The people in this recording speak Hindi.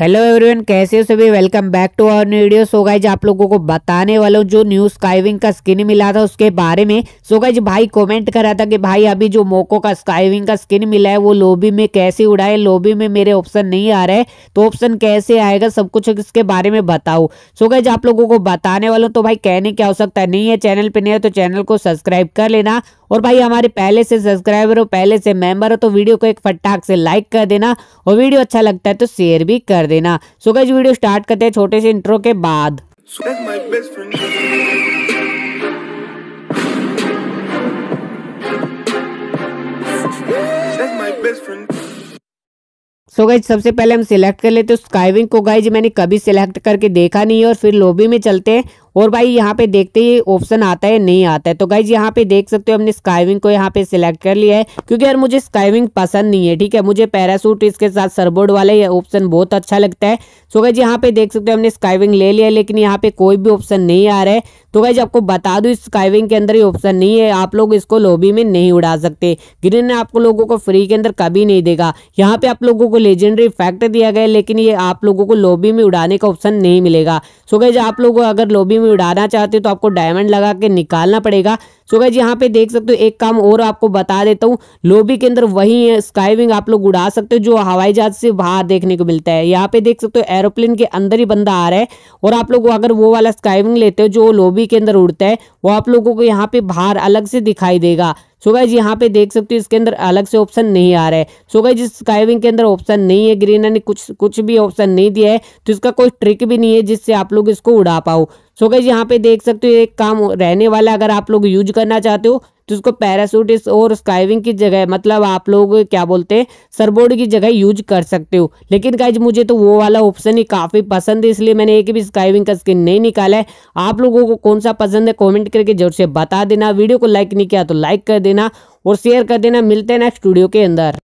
हेलो एवरीवन कैसे हो सभी welcome back to our video so guys आप लोगों को बताने वाला हूँ जो न्यू स्काईविंग का स्किन मिला था उसके बारे में सो so गाइज भाई कमेंट कर रहा था कि भाई अभी जो मोको का स्काईविंग का स्किन मिला है वो लोबी में कैसे उड़ाए लोबी में मेरे ऑप्शन नहीं आ रहे है तो ऑप्शन कैसे आएगा सब कुछ इसके बारे में बताओ सो गाइज आप लोगों को बताने वाला हूँ तो भाई कहने की आवश्यकता नहीं है चैनल पर नहीं है तो चैनल को सब्सक्राइब कर लेना और भाई हमारे पहले से सब्सक्राइबर हो पहले से मेंबर हो तो वीडियो को एक फटाक से लाइक कर देना और वीडियो अच्छा लगता है तो शेयर भी कर देना सो गाइस वीडियो स्टार्ट करते हैं छोटे से इंट्रो के बाद सो so गाइज सबसे पहले हम सिलेक्ट कर लेते हैं स्काईविंग को गाइज मैंने कभी सिलेक्ट करके देखा नहीं है और फिर लॉबी में चलते हैं और भाई यहाँ पे देखते ही ऑप्शन आता है नहीं आता है तो गाइज यहाँ पे देख सकते हो हमने स्काईविंग को यहाँ पे सिलेक्ट कर लिया है क्योंकि यार मुझे स्काईविंग पसंद नहीं है ठीक है मुझे पैरासूट इसके साथ सरबोर्ड वाला ये ऑप्शन बहुत अच्छा लगता है सो गाइज यहाँ पे देख सकते हो हमने स्काईविंग ले लिया लेकिन यहाँ पे कोई भी ऑप्शन नहीं आ रहा है तो गाइज आपको बता दू स्काइविंग स्काईविंग के अंदर ये ऑप्शन नहीं है आप लोग इसको लोबी में नहीं उड़ा सकते ग्रीन आप लोगों को फ्री के अंदर कभी नहीं देगा यहाँ पे आप लोगों को लेजेंडरी इफेक्ट दिया गया लेकिन ये आप लोगों को लोबी में उड़ाने का ऑप्शन नहीं मिलेगा सो गाइज आप लोगों अगर लोबी में में उड़ाना चाहते हो तो आपको डायमंड लगा के निकालना पड़ेगा सो गैज यहाँ पे देख सकते हो एक काम और आपको बता देता हूँ लोबी के अंदर वही विंग आप लोग उड़ा सकते हो जो हवाई जहाज से बाहर देखने को मिलता है यहाँ पे देख सकते हो एरोप्लेन के अंदर ही बंदा आ रहा है और आप लोग अगर वो वाला स्काईविंग लेते हो जो लोबी के अंदर उड़ता है वो आप लोगों को यहाँ पे बाहर अलग से दिखाई देगा सो गाइज यहाँ पे देख सकते हो इसके अंदर अलग से ऑप्शन नहीं आ रहा है सो गाइज इस स्काईविंग के अंदर ऑप्शन नहीं है ग्रीनर ने कुछ कुछ भी ऑप्शन नहीं दिया है तो इसका कोई ट्रिक भी नहीं है जिससे आप लोग इसको उड़ा पाओ सो गाइज यहाँ पे देख सकते हो एक काम रहने वाला अगर आप लोग यूज करना चाहते हो तो उसको पैरासूट इस और स्काइविंग की जगह मतलब आप लोग क्या बोलते हैं सरबोर्ड की जगह यूज कर सकते हो लेकिन गाइज मुझे तो वो वाला ऑप्शन ही काफ़ी पसंद है इसलिए मैंने एक भी स्काइविंग का स्किन नहीं निकाला है आप लोगों को कौन सा पसंद है कॉमेंट करके जरूर से बता देना वीडियो को लाइक नहीं किया तो लाइक कर देना और शेयर कर देना मिलते हैं नेक्स्ट स्टूडियो के अंदर